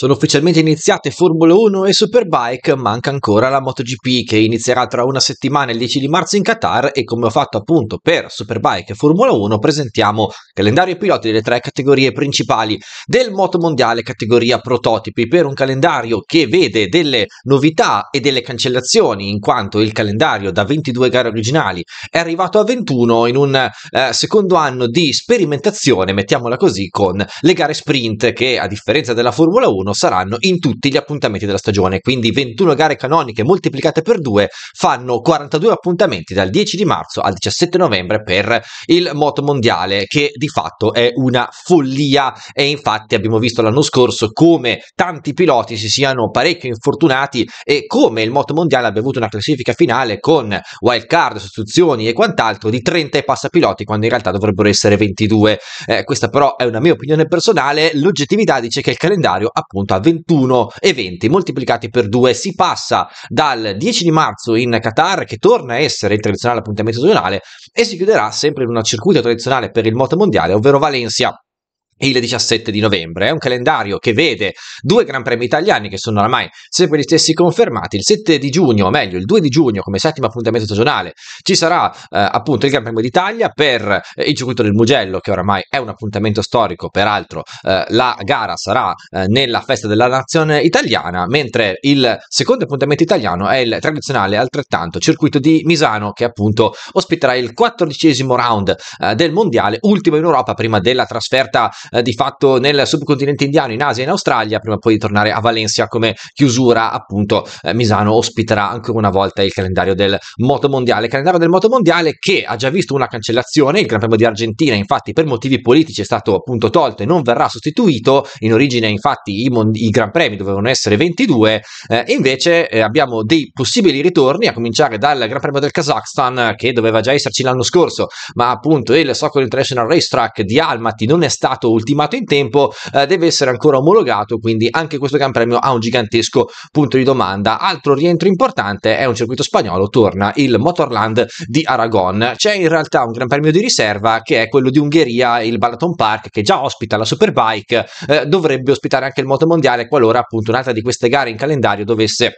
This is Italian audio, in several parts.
Sono ufficialmente iniziate Formula 1 e Superbike, manca ancora la MotoGP che inizierà tra una settimana il 10 di marzo in Qatar e come ho fatto appunto per Superbike e Formula 1 presentiamo calendario piloti delle tre categorie principali del Moto Mondiale categoria prototipi per un calendario che vede delle novità e delle cancellazioni in quanto il calendario da 22 gare originali è arrivato a 21 in un eh, secondo anno di sperimentazione, mettiamola così, con le gare sprint che a differenza della Formula 1 21 saranno in tutti gli appuntamenti della stagione, quindi 21 gare canoniche moltiplicate per 2 fanno 42 appuntamenti dal 10 di marzo al 17 novembre per il moto mondiale che di fatto è una follia e infatti abbiamo visto l'anno scorso come tanti piloti si siano parecchio infortunati e come il moto mondiale abbia avuto una classifica finale con wild card, sostituzioni e quant'altro di 30 e passa piloti quando in realtà dovrebbero essere 22. Eh, questa però è una mia opinione personale, l'oggettività dice che il calendario ha appunto a 21 eventi moltiplicati per 2 si passa dal 10 di marzo in Qatar che torna a essere il tradizionale appuntamento stagionale e si chiuderà sempre in un circuito tradizionale per il moto mondiale ovvero Valencia il 17 di novembre. È un calendario che vede due Gran Premi italiani che sono oramai sempre gli stessi confermati. Il 7 di giugno, o meglio il 2 di giugno, come settimo appuntamento stagionale, ci sarà eh, appunto il Gran Premio d'Italia per eh, il circuito del Mugello, che oramai è un appuntamento storico. Peraltro eh, la gara sarà eh, nella festa della nazione italiana, mentre il secondo appuntamento italiano è il tradizionale altrettanto circuito di Misano, che appunto ospiterà il quattordicesimo round eh, del mondiale, ultimo in Europa prima della trasferta eh, di fatto nel subcontinente indiano, in Asia e in Australia, prima poi di tornare a Valencia come chiusura, appunto eh, Misano ospiterà ancora una volta il calendario del moto mondiale, calendario del moto mondiale che ha già visto una cancellazione, il Gran Premio di Argentina infatti per motivi politici è stato appunto tolto e non verrà sostituito, in origine infatti i, mon- i Gran Premi dovevano essere 22, eh, invece eh, abbiamo dei possibili ritorni a cominciare dal Gran Premio del Kazakhstan che doveva già esserci l'anno scorso, ma appunto il Soccer International Racetrack di Almaty non è stato ultimato in tempo, eh, deve essere ancora omologato, quindi anche questo Gran Premio ha un gigantesco punto di domanda. Altro rientro importante è un circuito spagnolo, torna il Motorland di Aragon. C'è in realtà un Gran Premio di riserva che è quello di Ungheria, il Balaton Park, che già ospita la Superbike, eh, dovrebbe ospitare anche il Moto Mondiale qualora appunto un'altra di queste gare in calendario dovesse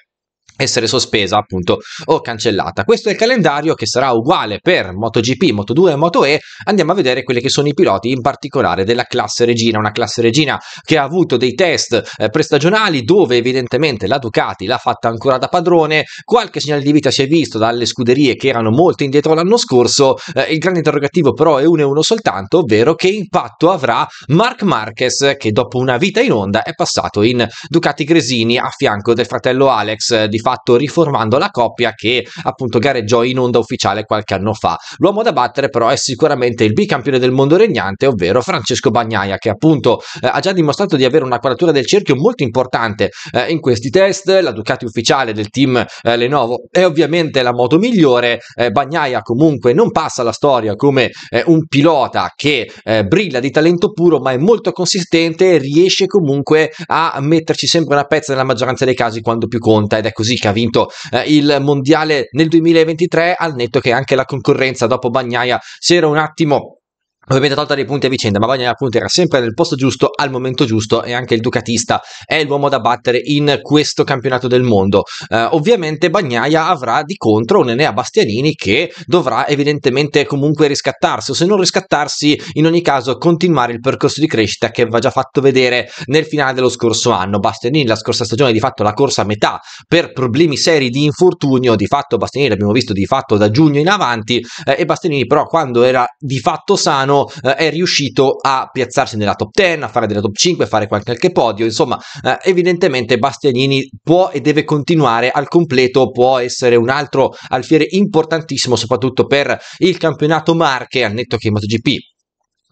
essere sospesa appunto o cancellata. Questo è il calendario che sarà uguale per MotoGP, Moto2 e MotoE. Andiamo a vedere quelli che sono i piloti in particolare della classe regina, una classe regina che ha avuto dei test eh, prestagionali dove evidentemente la Ducati l'ha fatta ancora da padrone, qualche segnale di vita si è visto dalle scuderie che erano molto indietro l'anno scorso, eh, il grande interrogativo però è uno e uno soltanto, ovvero che impatto avrà Marc Marquez che dopo una vita in onda è passato in Ducati Gresini a fianco del fratello Alex eh, di fatto riformando la coppia che appunto gareggiò in onda ufficiale qualche anno fa. L'uomo da battere però è sicuramente il bicampione del mondo regnante, ovvero Francesco Bagnaia, che appunto eh, ha già dimostrato di avere una quadratura del cerchio molto importante eh, in questi test. La Ducati ufficiale del team eh, Lenovo è ovviamente la moto migliore. Eh, Bagnaia comunque non passa la storia come eh, un pilota che eh, brilla di talento puro, ma è molto consistente e riesce comunque a metterci sempre una pezza nella maggioranza dei casi quando più conta ed è così Giusy che ha vinto eh, il mondiale nel 2023 al netto che anche la concorrenza dopo Bagnaia si era un attimo Ovviamente tolta dei punti a vicenda, ma Bagnaia appunto era sempre nel posto giusto al momento giusto e anche il Ducatista è l'uomo da battere in questo campionato del mondo. Eh, ovviamente Bagnaia avrà di contro un Enea Bastianini che dovrà evidentemente comunque riscattarsi o se non riscattarsi in ogni caso continuare il percorso di crescita che va già fatto vedere nel finale dello scorso anno. Bastianini la scorsa stagione di fatto la corsa a metà per problemi seri di infortunio, di fatto Bastianini l'abbiamo visto di fatto da giugno in avanti eh, e Bastianini però quando era di fatto sano italiano eh, è riuscito a piazzarsi nella top 10, a fare della top 5, a fare qualche podio, insomma eh, evidentemente Bastianini può e deve continuare al completo, può essere un altro alfiere importantissimo soprattutto per il campionato Marche, al netto che MotoGP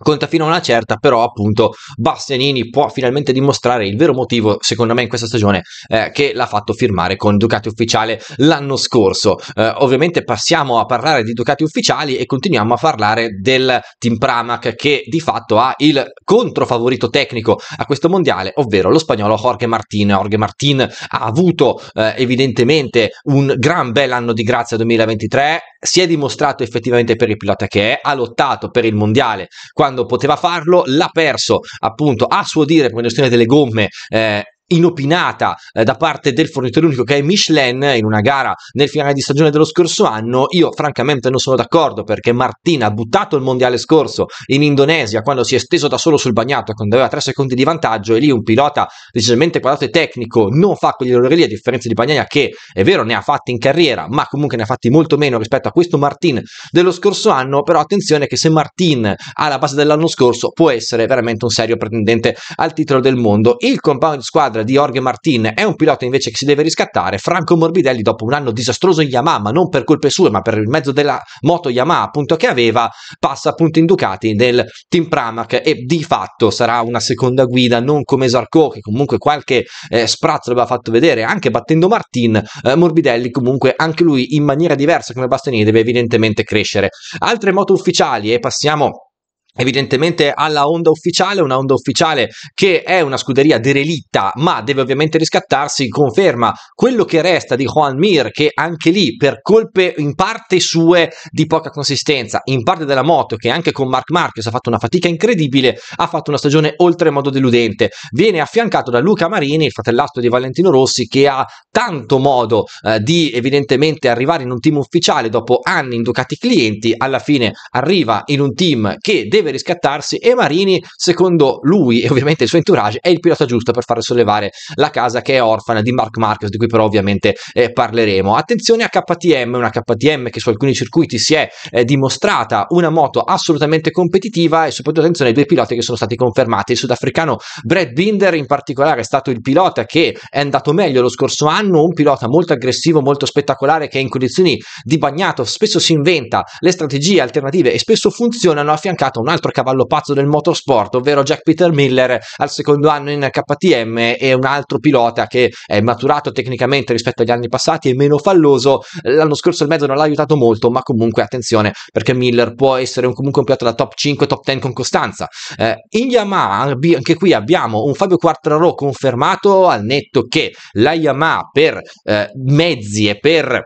conta fino a una certa, però appunto Bastianini può finalmente dimostrare il vero motivo, secondo me, in questa stagione eh, che l'ha fatto firmare con Ducati Ufficiale l'anno scorso. Eh, ovviamente passiamo a parlare di Ducati Ufficiali e continuiamo a parlare del Team Pramac che di fatto ha il controfavorito tecnico a questo mondiale, ovvero lo spagnolo Jorge Martin. Jorge Martin ha avuto eh, evidentemente un gran bel anno di grazia 2023, si è dimostrato effettivamente per il pilota che è, ha lottato per il mondiale quando quando poteva farlo l'ha perso appunto a suo dire per questione delle gomme eh, inopinata eh, da parte del fornitore unico che è Michelin in una gara nel finale di stagione dello scorso anno. Io francamente non sono d'accordo perché Martin ha buttato il mondiale scorso in Indonesia quando si è steso da solo sul bagnato quando aveva 3 secondi di vantaggio e lì un pilota decisamente quadrato e tecnico non fa quegli errori lì a differenza di Bagnaia che è vero ne ha fatti in carriera ma comunque ne ha fatti molto meno rispetto a questo Martin dello scorso anno però attenzione che se Martin ha la base dell'anno scorso può essere veramente un serio pretendente al titolo del mondo. Il compound squadra squadra di Jorge Martin è un pilota invece che si deve riscattare. Franco Morbidelli, dopo un anno disastroso in Yamaha, ma non per colpe sue, ma per il mezzo della moto Yamaha appunto che aveva, passa appunto in Ducati nel Team Pramac e di fatto sarà una seconda guida, non come Zarco, che comunque qualche eh, sprazzo l'aveva fatto vedere, anche battendo Martin. Eh, Morbidelli, comunque, anche lui in maniera diversa come Bastianini, deve evidentemente crescere. Altre moto ufficiali e passiamo evidentemente alla Honda ufficiale, una Honda ufficiale che è una scuderia derelitta ma deve ovviamente riscattarsi, conferma quello che resta di Juan Mir che anche lì per colpe in parte sue di poca consistenza, in parte della moto che anche con Mark Marquez ha fatto una fatica incredibile, ha fatto una stagione oltremodo deludente, viene affiancato da Luca Marini, il fratellastro di Valentino Rossi che ha tanto modo eh, di evidentemente arrivare in un team ufficiale dopo anni in Ducati clienti, alla fine arriva in un team che deve deve riscattarsi e Marini, secondo lui e ovviamente il suo entourage, è il pilota giusto per far sollevare la casa che è orfana di Mark Marquez, di cui però ovviamente eh, parleremo. Attenzione a KTM, una KTM che su alcuni circuiti si è eh, dimostrata una moto assolutamente competitiva e soprattutto attenzione ai due piloti che sono stati confermati, il sudafricano Brad Binder in particolare è stato il pilota che è andato meglio lo scorso anno, un pilota molto aggressivo, molto spettacolare che in condizioni di bagnato spesso si inventa le strategie alternative e spesso funzionano affiancato a una altro cavallo pazzo del motorsport, ovvero Jack Peter Miller al secondo anno in KTM e un altro pilota che è maturato tecnicamente rispetto agli anni passati e meno falloso. L'anno scorso il mezzo non l'ha aiutato molto, ma comunque attenzione perché Miller può essere un, comunque un pilota da top 5, top 10 con costanza. Eh, in Yamaha anche qui abbiamo un Fabio Quartararo confermato al netto che la Yamaha per eh, mezzi e per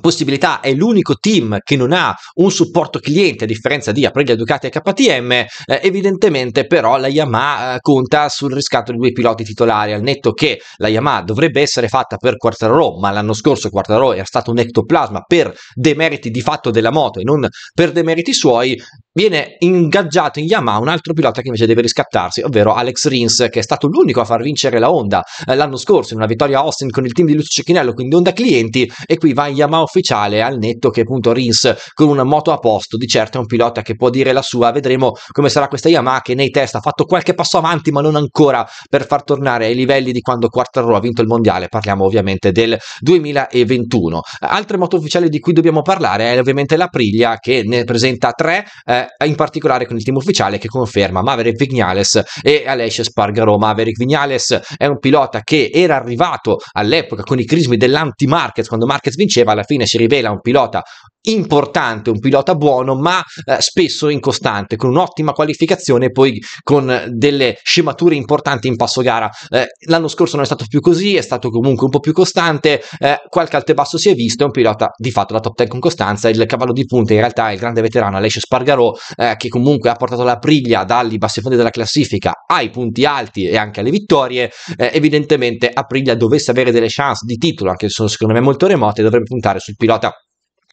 possibilità è l'unico team che non ha un supporto cliente a differenza di Aprilia Ducati e KTM eh, evidentemente però la Yamaha eh, conta sul riscatto di due piloti titolari al netto che la Yamaha dovrebbe essere fatta per Quartararo ma l'anno scorso Quartararo era stato un ectoplasma per demeriti di fatto della moto e non per demeriti suoi viene ingaggiato in Yamaha un altro pilota che invece deve riscattarsi, ovvero Alex Rins, che è stato l'unico a far vincere la Honda eh, l'anno scorso in una vittoria a Austin con il team di Lucio Cecchinello, quindi Honda clienti, e qui va in Yamaha ufficiale al netto che appunto Rins con una moto a posto, di certo è un pilota che può dire la sua, vedremo come sarà questa Yamaha che nei test ha fatto qualche passo avanti ma non ancora per far tornare ai livelli di quando Quartararo ha vinto il mondiale, parliamo ovviamente del 2021. Altre moto ufficiali di cui dobbiamo parlare è ovviamente la Priglia che ne presenta tre, eh, eh, in particolare con il team ufficiale che conferma Maverick Vignales e Alessio Spargaro. Maverick Vignales è un pilota che era arrivato all'epoca con i crismi dell'anti-market, quando Marquez vinceva, alla fine si rivela un pilota importante, un pilota buono, ma eh, spesso incostante, con un'ottima qualificazione e poi con delle scemature importanti in passo gara. Eh, l'anno scorso non è stato più così, è stato comunque un po' più costante, eh, qualche alte basso si è visto, è un pilota di fatto da top 10 con costanza, il cavallo di punta in realtà è il grande veterano Alessio Spargarò eh, che comunque ha portato la priglia dagli bassi fondi della classifica ai punti alti e anche alle vittorie, eh, evidentemente a priglia dovesse avere delle chance di titolo, anche se sono secondo me molto remote, dovrebbe puntare sul pilota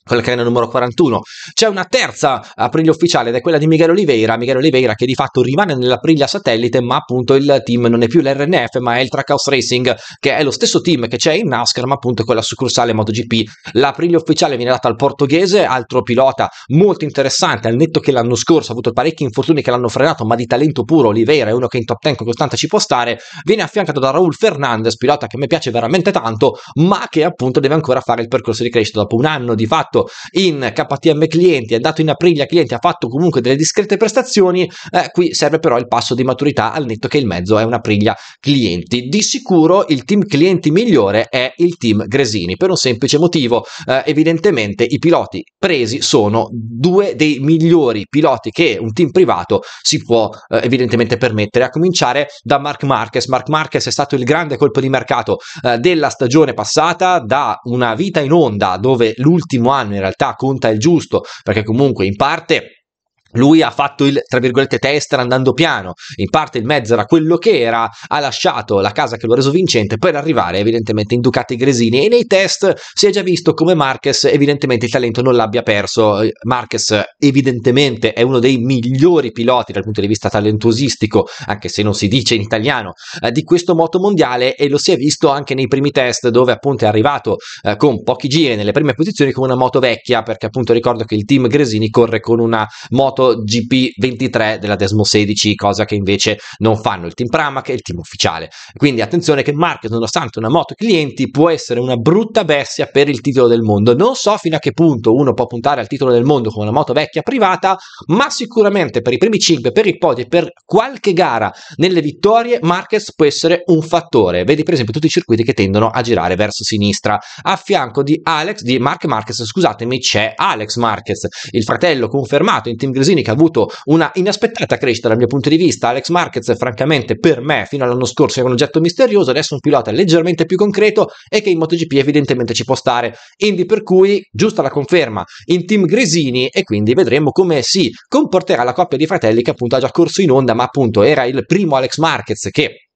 quella che è il numero 41. C'è una terza Aprilia ufficiale ed è quella di Miguel Oliveira, Miguel Oliveira che di fatto rimane nell'Aprilia satellite ma appunto il team non è più l'RNF ma è il Trackhouse Racing che è lo stesso team che c'è in NASCAR ma appunto quella succursale MotoGP. L'Aprilia ufficiale viene data al portoghese, altro pilota molto interessante, al netto che l'anno scorso ha avuto parecchi infortuni che l'hanno frenato ma di talento puro Oliveira è uno che in top 10 con costanza ci può stare, viene affiancato da Raul Fernandez, pilota che a me piace veramente tanto ma che appunto deve ancora fare il percorso di crescita dopo un anno di fatto fatto in KTM clienti, è andato in Aprilia clienti, ha fatto comunque delle discrete prestazioni, eh, qui serve però il passo di maturità al netto che il mezzo è una Aprilia clienti. Di sicuro il team clienti migliore è il team Gresini, per un semplice motivo, eh, evidentemente i piloti presi sono due dei migliori piloti che un team privato si può eh, evidentemente permettere, a cominciare da Mark Marquez. Mark Marquez è stato il grande colpo di mercato eh, della stagione passata, da una vita in onda dove l'ultimo anno anno in realtà conta il giusto perché comunque in parte lui ha fatto il, tra virgolette, tester andando piano, in parte il mezzo era quello che era, ha lasciato la casa che lo ha reso vincente per arrivare evidentemente in Ducati Gresini e nei test si è già visto come Marquez evidentemente il talento non l'abbia perso, Marquez evidentemente è uno dei migliori piloti dal punto di vista talentuosistico, anche se non si dice in italiano, eh, di questo moto mondiale e lo si è visto anche nei primi test dove appunto è arrivato eh, con pochi giri nelle prime posizioni con una moto vecchia perché appunto ricordo che il team Gresini corre con una moto moto GP23 della Desmo 16, cosa che invece non fanno il team Pramac e il team ufficiale. Quindi attenzione che Marquez, nonostante una moto clienti, può essere una brutta bestia per il titolo del mondo. Non so fino a che punto uno può puntare al titolo del mondo con una moto vecchia privata, ma sicuramente per i primi 5, per i podi e per qualche gara nelle vittorie, Marquez può essere un fattore. Vedi per esempio tutti i circuiti che tendono a girare verso sinistra. A fianco di Alex, di Mark Marquez, scusatemi, c'è Alex Marquez, il fratello confermato in Team Grisini Casini che ha avuto una inaspettata crescita dal mio punto di vista, Alex Marquez francamente per me fino all'anno scorso era un oggetto misterioso, adesso un pilota leggermente più concreto e che in MotoGP evidentemente ci può stare, Indy per cui giusta la conferma in team Gresini e quindi vedremo come si comporterà la coppia di fratelli che appunto ha già corso in onda ma appunto era il primo Alex Marquez che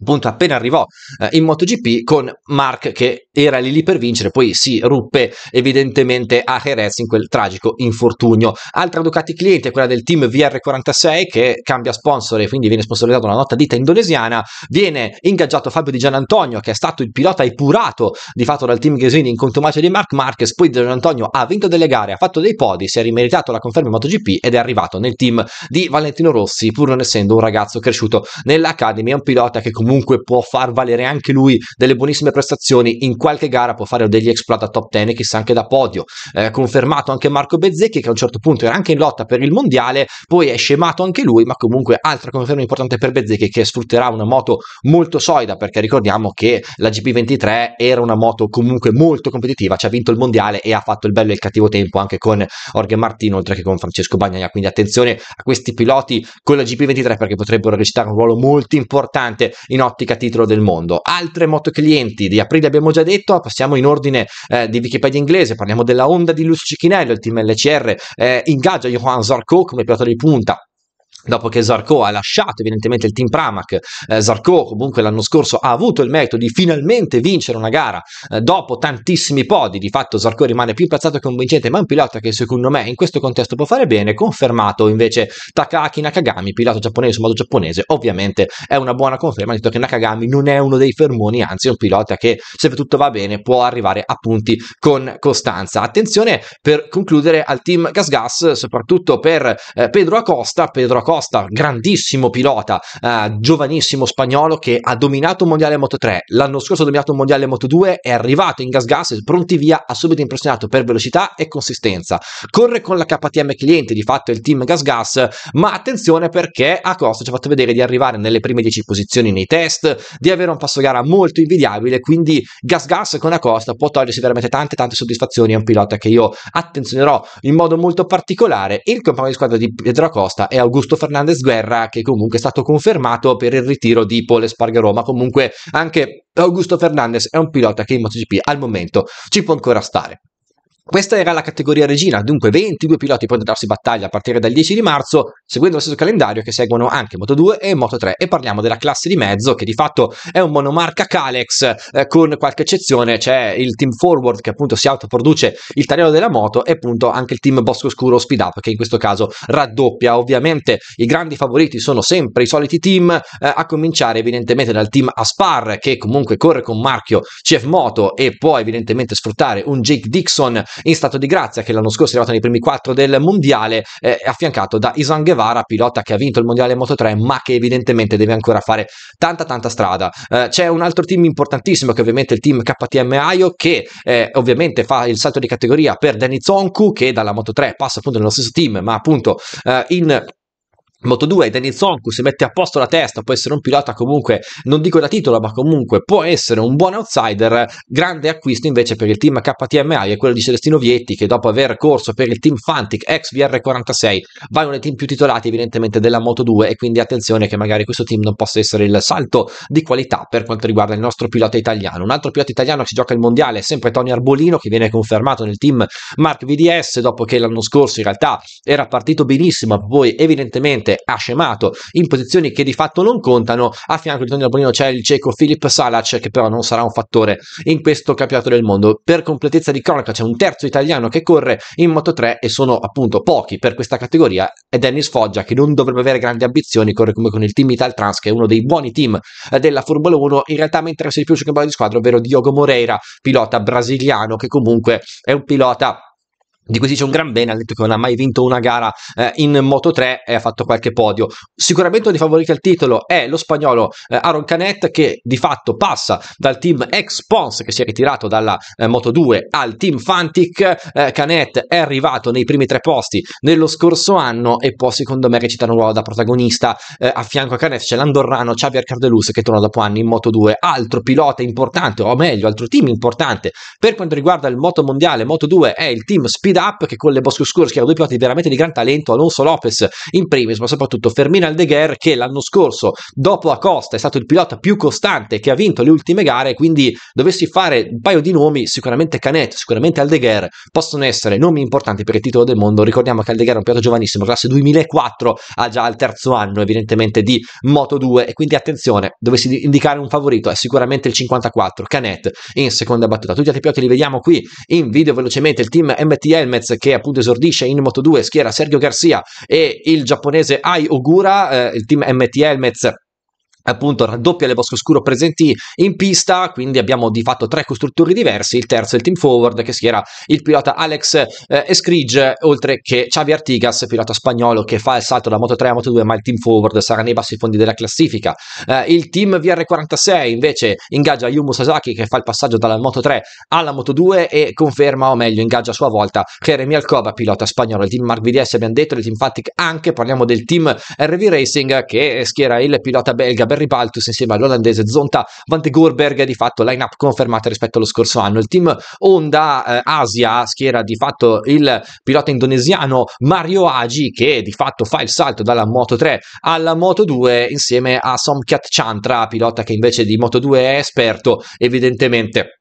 appunto appena arrivò eh, in MotoGP con Mark che era lì lì per vincere, poi si ruppe evidentemente a Jerez in quel tragico infortunio. Altra Ducati cliente è quella del team VR46 che cambia sponsor e quindi viene sponsorizzato una nota ditta indonesiana, viene ingaggiato Fabio Di Gianantonio che è stato il pilota epurato di fatto dal team Gesini in contumacia di Mark Marquez, poi Di Gianantonio ha vinto delle gare, ha fatto dei podi, si è rimeritato la conferma in MotoGP ed è arrivato nel team di Valentino Rossi pur non essendo un ragazzo cresciuto nell'Academy, è un pilota che comunque può far valere anche lui delle buonissime prestazioni in qualche gara può fare degli exploit a top 10 chissà anche da podio. Eh, confermato anche Marco Bezzecchi che a un certo punto era anche in lotta per il mondiale, poi è scemato anche lui, ma comunque altra conferma importante per Bezzecchi che sfrutterà una moto molto solida perché ricordiamo che la GP23 era una moto comunque molto competitiva, ci ha vinto il mondiale e ha fatto il bello e il cattivo tempo anche con Jorge Martino oltre che con Francesco Bagnaia, quindi attenzione a questi piloti con la GP23 perché potrebbero recitare un ruolo molto importante in ottica titolo del mondo. Altre moto clienti di aprile abbiamo già detto detto, passiamo in ordine eh, di Wikipedia inglese, parliamo della onda di Lucio Cicchinello, il team LCR eh, ingaggia Johan Zarco come pilota di punta, dopo che Zarco ha lasciato evidentemente il team Pramac, eh, Zarco comunque l'anno scorso ha avuto il merito di finalmente vincere una gara eh, dopo tantissimi podi, di fatto Zarco rimane più piazzato e convincente, ma è un pilota che secondo me in questo contesto può fare bene, confermato invece Takaki Nakagami, pilota giapponese su modo giapponese, ovviamente è una buona conferma, detto che Nakagami non è uno dei fermoni, anzi è un pilota che se tutto va bene può arrivare a punti con costanza. Attenzione per concludere al team Gas Gas, soprattutto per eh, Pedro Acosta, Pedro Acosta Costa, grandissimo pilota, eh, giovanissimo spagnolo che ha dominato un mondiale Moto 3, l'anno scorso ha dominato un mondiale Moto 2, è arrivato in Gas Gas, pronti via, ha subito impressionato per velocità e consistenza. Corre con la KTM cliente, di fatto il team Gas Gas, ma attenzione perché a Costa ci ha fatto vedere di arrivare nelle prime 10 posizioni nei test, di avere un passo gara molto invidiabile, quindi Gas Gas con a Costa può togliersi veramente tante tante soddisfazioni, è un pilota che io attenzionerò in modo molto particolare. Il compagno di squadra di Pietro Acosta è Augusto Fernandez Guerra che comunque è stato confermato per il ritiro di Paul Espargarò, ma comunque anche Augusto Fernandez è un pilota che in MotoGP al momento ci può ancora stare. Questa era la categoria regina, dunque 22 piloti pronti a darsi battaglia a partire dal 10 di marzo, seguendo lo stesso calendario che seguono anche Moto2 e Moto3. E parliamo della classe di mezzo, che di fatto è un monomarca Calex, eh, con qualche eccezione c'è il team Forward che appunto si autoproduce il tagliolo della moto e appunto anche il team Bosco Scuro Speed Up che in questo caso raddoppia. Ovviamente i grandi favoriti sono sempre i soliti team, eh, a cominciare evidentemente dal team Aspar che comunque corre con marchio CF Moto e può evidentemente sfruttare un Jake Dixon in stato di grazia che l'anno scorso è arrivato nei primi quattro del mondiale eh, affiancato da Isan Guevara pilota che ha vinto il mondiale Moto3 ma che evidentemente deve ancora fare tanta tanta strada eh, c'è un altro team importantissimo che è ovviamente è il team KTM Aio che eh, ovviamente fa il salto di categoria per Danny Zonku che dalla Moto3 passa appunto nello stesso team ma appunto eh, in Moto2 Denis Zonku si mette a posto la testa, può essere un pilota comunque, non dico da titolo, ma comunque può essere un buon outsider. Grande acquisto invece per il team KTMI è quello di Celestino Vietti che dopo aver corso per il team Fantic ex VR46 va in uno dei team più titolati evidentemente della Moto2 e quindi attenzione che magari questo team non possa essere il salto di qualità per quanto riguarda il nostro pilota italiano. Un altro pilota italiano che si gioca il mondiale è sempre Tony Arbolino che viene confermato nel team Mark VDS dopo che l'anno scorso in realtà era partito benissimo, poi evidentemente sicuramente ha scemato in posizioni che di fatto non contano. A fianco di Tony Albonino c'è il cieco Filippo Salac, che però non sarà un fattore in questo campionato del mondo. Per completezza di cronaca c'è un terzo italiano che corre in Moto 3 e sono appunto pochi per questa categoria. È Dennis Foggia, che non dovrebbe avere grandi ambizioni, corre come con il team Ital Trans che è uno dei buoni team della Formula 1. In realtà mi interessa di più sul campionato di squadra, ovvero Diogo Moreira, pilota brasiliano che comunque è un pilota di cui si dice un gran bene, ha detto che non ha mai vinto una gara eh, in Moto 3 e ha fatto qualche podio. Sicuramente uno dei favoriti al titolo è lo spagnolo eh, Aaron Canet che di fatto passa dal team ex Pons che si è ritirato dalla eh, Moto 2 al team Fantic. Eh, Canet è arrivato nei primi tre posti nello scorso anno e può secondo me recitare un ruolo da protagonista. Eh, a fianco a Canet c'è l'andorrano Xavier Cardelus che torna dopo anni in Moto 2, altro pilota importante o meglio altro team importante per quanto riguarda il Moto Mondiale Moto 2 è il team Speed up che con le Bosco scorse erano due piloti veramente di gran talento, Alonso Lopez in primis, ma soprattutto Fermin Aldeguer che l'anno scorso dopo Acosta è stato il pilota più costante che ha vinto le ultime gare, quindi dovessi fare un paio di nomi, sicuramente Canet, sicuramente Aldeguer possono essere nomi importanti per il titolo del mondo. Ricordiamo che Aldeguer è un pilota giovanissimo, classe 2004, ha già il terzo anno evidentemente di Moto 2 e quindi attenzione, dovessi indicare un favorito è sicuramente il 54 Canet in seconda battuta. Tutti gli altri piloti li vediamo qui in video velocemente il team MTL Memmez che appunto esordisce in Moto2, schiera Sergio Garcia e il giapponese Ai Ogura, eh, il team MT Helmets appunto raddoppia le bosche Scuro presenti in pista, quindi abbiamo di fatto tre costruttori diversi, il terzo è il team forward che schiera il pilota Alex eh, Escridge, oltre che Xavi Artigas, pilota spagnolo che fa il salto da Moto 3 a Moto 2, ma il team forward sarà nei bassi fondi della classifica. Eh, il team VR46 invece ingaggia Yumu Sasaki che fa il passaggio dalla Moto 3 alla Moto 2 e conferma o meglio ingaggia a sua volta Jeremy Alcoba, pilota spagnolo, il team Mark VDS abbiamo detto, il team Fatic anche, parliamo del team RV Racing che schiera il pilota belga Bertone Henry Paltus insieme all'olandese Zonta Van de Gorberg di fatto line-up confermata rispetto allo scorso anno. Il team Honda eh, Asia schiera di fatto il pilota indonesiano Mario Agi che di fatto fa il salto dalla Moto 3 alla Moto 2 insieme a Somkyat Chantra, pilota che invece di Moto 2 è esperto evidentemente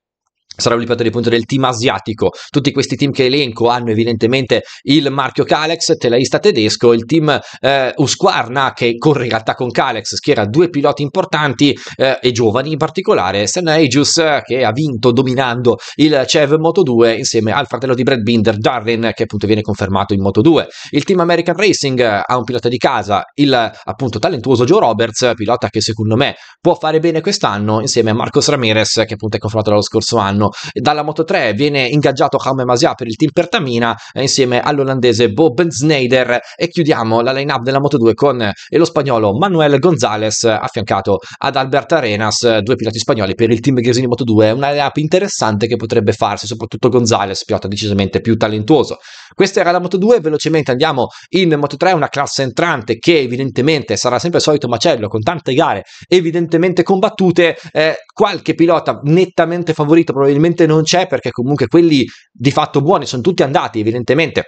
sarà un limitatore di del team asiatico. Tutti questi team che elenco hanno evidentemente il marchio Calex, telaista tedesco, il team eh, Usquarna che corre in realtà con Calex, schiera due piloti importanti eh, e giovani in particolare, Senajus Aegis eh, che ha vinto dominando il CEV Moto2 insieme al fratello di Brad Binder, Darren che appunto viene confermato in Moto2. Il team American Racing eh, ha un pilota di casa, il appunto talentuoso Joe Roberts, pilota che secondo me può fare bene quest'anno insieme a Marcos Ramirez che appunto è confermato dallo scorso anno dalla Moto 3 viene ingaggiato Jaume Masia per il team Pertamina eh, insieme all'olandese Bob Sneider e chiudiamo la lineup della Moto 2 con eh, lo spagnolo Manuel Gonzalez affiancato ad Albert Arenas, eh, due piloti spagnoli per il team Gresini Moto 2. Una lineup interessante che potrebbe farsi, soprattutto Gonzalez, pilota decisamente più talentuoso. Questa era la Moto 2, velocemente andiamo in Moto 3, una classe entrante che evidentemente sarà sempre il solito macello con tante gare evidentemente combattute, eh, qualche pilota nettamente favorito probabilmente probabilmente non c'è perché comunque quelli di fatto buoni sono tutti andati evidentemente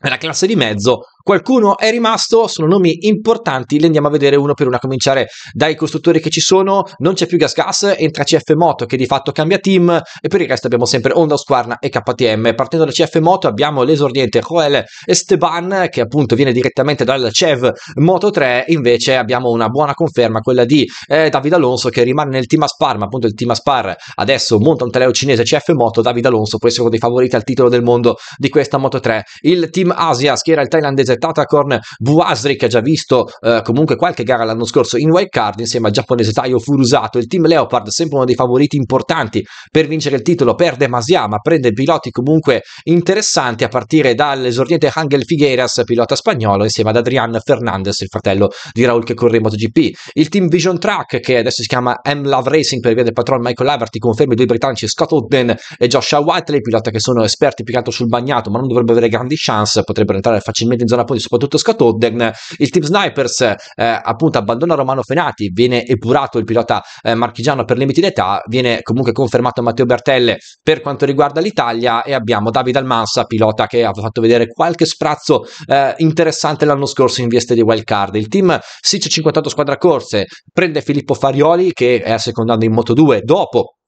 nella classe di mezzo Qualcuno è rimasto, sono nomi importanti, li andiamo a vedere uno per uno, a cominciare dai costruttori che ci sono, non c'è più Gas Gas, entra CF Moto che di fatto cambia team e per il resto abbiamo sempre Honda, Squarna e KTM. Partendo da CF Moto abbiamo l'esordiente Joel Esteban che appunto viene direttamente dal CEV Moto 3, invece abbiamo una buona conferma, quella di eh, Davide Alonso che rimane nel team Aspar, ma appunto il team Aspar adesso monta un teleo cinese CF Moto, Davide Alonso può essere uno dei favoriti al titolo del mondo di questa Moto 3. Il team Asia schiera il thailandese francese Tatakorn Buasri che ha già visto eh, comunque qualche gara l'anno scorso in wild card insieme al giapponese Taio Furusato il team Leopard sempre uno dei favoriti importanti per vincere il titolo perde Masia ma prende piloti comunque interessanti a partire dall'esordiente Angel Figueras pilota spagnolo insieme ad Adrian Fernandez il fratello di Raul che corre in MotoGP il team Vision Track che adesso si chiama M-Love Racing per via del patron Michael Laverty conferma i due britannici Scott Odden e Joshua Whiteley pilota che sono esperti più che altro sul bagnato ma non dovrebbero avere grandi chance potrebbero entrare facilmente in zona abbandona poi soprattutto Scott Odden, il team Snipers eh, appunto abbandona Romano Fenati, viene epurato il pilota eh, marchigiano per limiti d'età, viene comunque confermato Matteo Bertelle per quanto riguarda l'Italia e abbiamo Davide Almansa, pilota che ha fatto vedere qualche sprazzo eh, interessante l'anno scorso in veste di wild card. Il team Sic 58 squadra corse prende Filippo Farioli che è a in Moto 2 dopo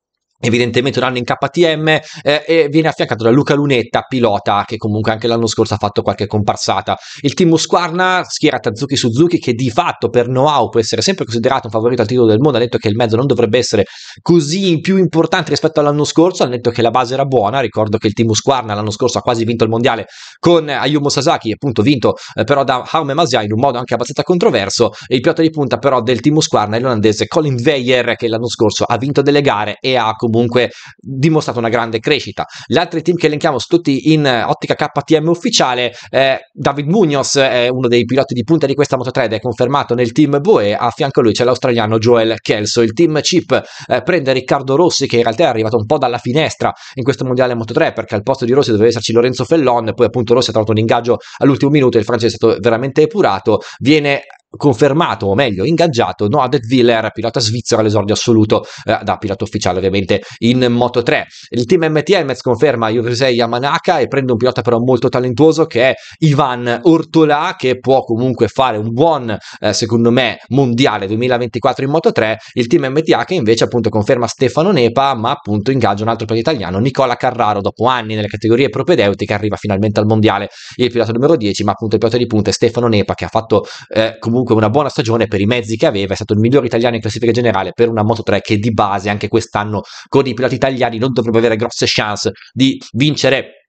evidentemente un anno in KTM eh, e viene affiancato da Luca Lunetta, pilota che comunque anche l'anno scorso ha fatto qualche comparsata. Il team Squarna schiera Tazuki Suzuki che di fatto per know-how può essere sempre considerato un favorito al titolo del mondo, ha detto che il mezzo non dovrebbe essere così più importante rispetto all'anno scorso, ha detto che la base era buona, ricordo che il team Squarna l'anno scorso ha quasi vinto il mondiale con Ayumu Sasaki, appunto vinto eh, però da Haume Masia in un modo anche abbastanza controverso, il pilota di punta però del team Squarna è l'olandese Colin Weyer che l'anno scorso ha vinto delle gare e ha comunque comunque dimostrato una grande crescita. Gli altri team che elenchiamo sono tutti in eh, ottica KTM ufficiale, eh, David Munoz è uno dei piloti di punta di questa Moto3 ed è confermato nel team Boe, a fianco a lui c'è l'australiano Joel Kelso. Il team Chip eh, prende Riccardo Rossi che in realtà è arrivato un po' dalla finestra in questo mondiale Moto3 perché al posto di Rossi doveva esserci Lorenzo Fellon, poi appunto Rossi ha trovato un ingaggio all'ultimo minuto, il francese è stato veramente epurato, viene confermato o meglio ingaggiato Noadet Willer, pilota svizzero all'esordio assoluto eh, da pilota ufficiale ovviamente in Moto3. Il team MTM conferma Yusei Yamanaka e prende un pilota però molto talentuoso che è Ivan Ortolà che può comunque fare un buon eh, secondo me mondiale 2024 in Moto3. Il team MTA che invece appunto conferma Stefano Nepa ma appunto ingaggia un altro pilota italiano Nicola Carraro dopo anni nelle categorie propedeutiche arriva finalmente al mondiale il pilota numero 10 ma appunto il pilota di punta è Stefano Nepa che ha fatto eh, comunque comunque una buona stagione per i mezzi che aveva, è stato il migliore italiano in classifica generale per una Moto 3 che di base anche quest'anno con i piloti italiani non dovrebbe avere grosse chance di vincere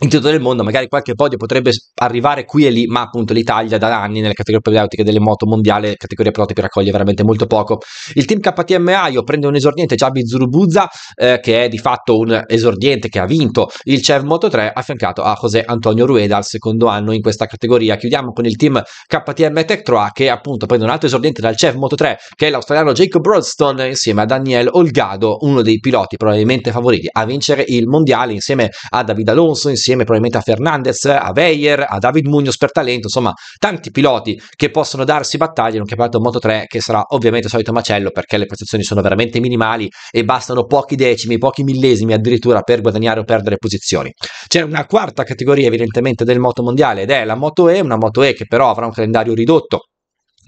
in tutto il mondo magari qualche podio potrebbe arrivare qui e lì, ma appunto l'Italia da anni nelle categorie propedeutiche delle moto mondiale, categoria prototipi raccoglie veramente molto poco. Il team KTM Aio prende un esordiente Giabi Zurubuzza, eh, che è di fatto un esordiente che ha vinto il CEV Moto 3, affiancato a José Antonio Rueda al secondo anno in questa categoria. Chiudiamo con il team KTM Tech Troa, che appunto prende un altro esordiente dal CEV Moto 3, che è l'australiano Jacob Brodston, insieme a Daniel Olgado, uno dei piloti probabilmente favoriti a vincere il mondiale, insieme a David Alonso, insieme insieme probabilmente a Fernandez, a Weyer, a David Mugnos per talento, insomma tanti piloti che possono darsi battaglia in un campionato Moto 3 che sarà ovviamente il solito macello perché le prestazioni sono veramente minimali e bastano pochi decimi, pochi millesimi addirittura per guadagnare o perdere posizioni. C'è una quarta categoria evidentemente del moto mondiale ed è la Moto E, una Moto E che però avrà un calendario ridotto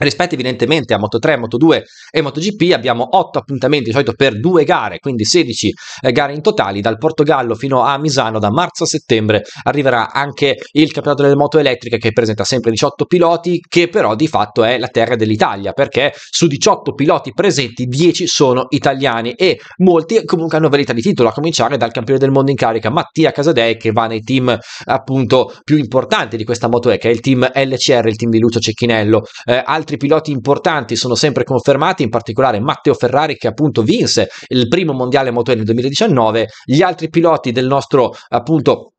Rispetto evidentemente a Moto3, Moto2 e Moto GP abbiamo 8 appuntamenti di solito per due gare, quindi 16 eh, gare in totale, dal Portogallo fino a Misano, da marzo a settembre arriverà anche il campionato delle moto elettriche che presenta sempre 18 piloti, che però di fatto è la terra dell'Italia, perché su 18 piloti presenti 10 sono italiani e molti eh, comunque hanno verità di titolo, a cominciare dal campione del mondo in carica Mattia Casadei che va nei team appunto più importanti di questa Moto E, che è il team LCR, il team di Lucio Cecchinello, eh, altri piloti importanti sono sempre confermati, in particolare Matteo Ferrari che appunto vinse il primo mondiale motori nel 2019, gli altri piloti del nostro appunto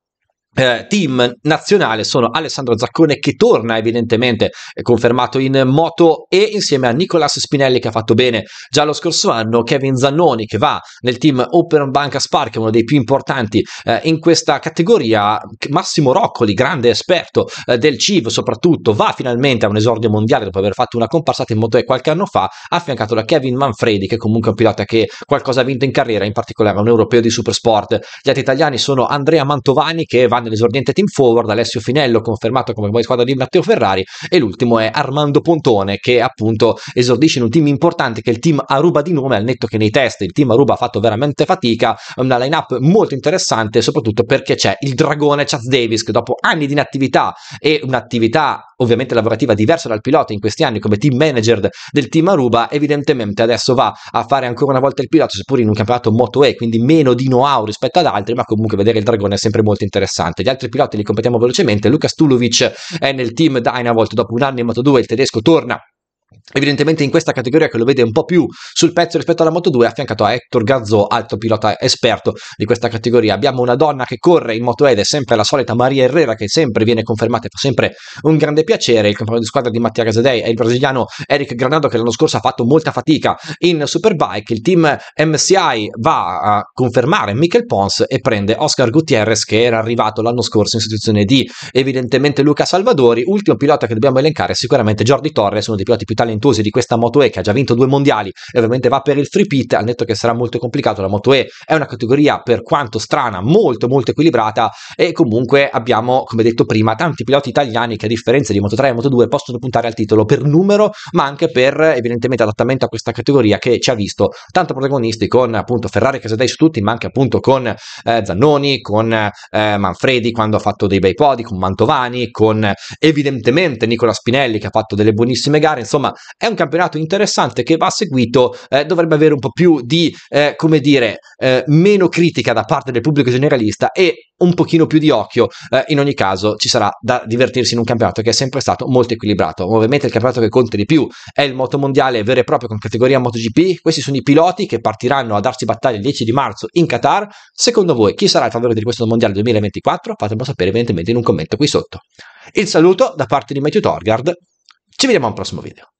eh, team nazionale sono Alessandro Zaccone che torna evidentemente eh, confermato in moto e insieme a Nicolas Spinelli che ha fatto bene già lo scorso anno, Kevin Zannoni che va nel team Open Banca Spark uno dei più importanti eh, in questa categoria, Massimo Roccoli grande esperto eh, del CIV soprattutto va finalmente a un esordio mondiale dopo aver fatto una comparsata in moto e qualche anno fa affiancato da Kevin Manfredi che è comunque è un pilota che qualcosa ha vinto in carriera in particolare un europeo di Supersport gli altri italiani sono Andrea Mantovani che va nel l'esordiente team forward, Alessio Finello confermato come poi squadra di Matteo Ferrari e l'ultimo è Armando Pontone che appunto esordisce in un team importante che è il team Aruba di nome, al netto che nei test il team Aruba ha fatto veramente fatica, una line-up molto interessante soprattutto perché c'è il dragone Chaz Davis che dopo anni di inattività e un'attività ovviamente lavorativa diversa dal pilota in questi anni come team manager del team Aruba, evidentemente adesso va a fare ancora una volta il pilota, seppur in un campionato Moto E, quindi meno di know-how rispetto ad altri, ma comunque vedere il dragone è sempre molto interessante campionato. Gli altri piloti li completiamo velocemente. Luca Stulovic è nel team Dynavolt dopo un anno in Moto2, il tedesco torna Evidentemente in questa categoria che lo vede un po' più sul pezzo rispetto alla Moto 2, affiancato a Hector Gazzò, altro pilota esperto di questa categoria. Abbiamo una donna che corre in Moto Ed, è sempre la solita Maria Herrera, che sempre viene confermata e fa sempre un grande piacere. Il compagno di squadra di Mattia Casadei è il brasiliano Eric Granado, che l'anno scorso ha fatto molta fatica in Superbike. Il team MCI va a confermare Michel Pons e prende Oscar Gutierrez, che era arrivato l'anno scorso in sostituzione di evidentemente Luca Salvadori. Ultimo pilota che dobbiamo elencare è sicuramente Jordi Torres, uno dei piloti più talentati talentuosi di questa Moto E che ha già vinto due mondiali e ovviamente va per il free pit, hanno detto che sarà molto complicato, la Moto E è una categoria per quanto strana molto molto equilibrata e comunque abbiamo, come detto prima, tanti piloti italiani che a differenza di Moto 3 e Moto 2 possono puntare al titolo per numero, ma anche per evidentemente adattamento a questa categoria che ci ha visto tanto protagonisti con appunto Ferrari e Casadei su tutti, ma anche appunto con eh, Zannoni, con eh, Manfredi quando ha fatto dei bei podi, con Mantovani, con evidentemente Nicola Spinelli che ha fatto delle buonissime gare, insomma è un campionato interessante che va seguito, eh, dovrebbe avere un po' più di, eh, come dire, eh, meno critica da parte del pubblico generalista e un pochino più di occhio. Eh, in ogni caso ci sarà da divertirsi in un campionato che è sempre stato molto equilibrato. Ovviamente il campionato che conta di più è il moto mondiale vero e proprio con categoria MotoGP. Questi sono i piloti che partiranno a darsi battaglia il 10 di marzo in Qatar. Secondo voi chi sarà il favorito di questo mondiale 2024? Fatemelo sapere evidentemente in un commento qui sotto. Il saluto da parte di Matthew Torgard. Ci vediamo al prossimo video.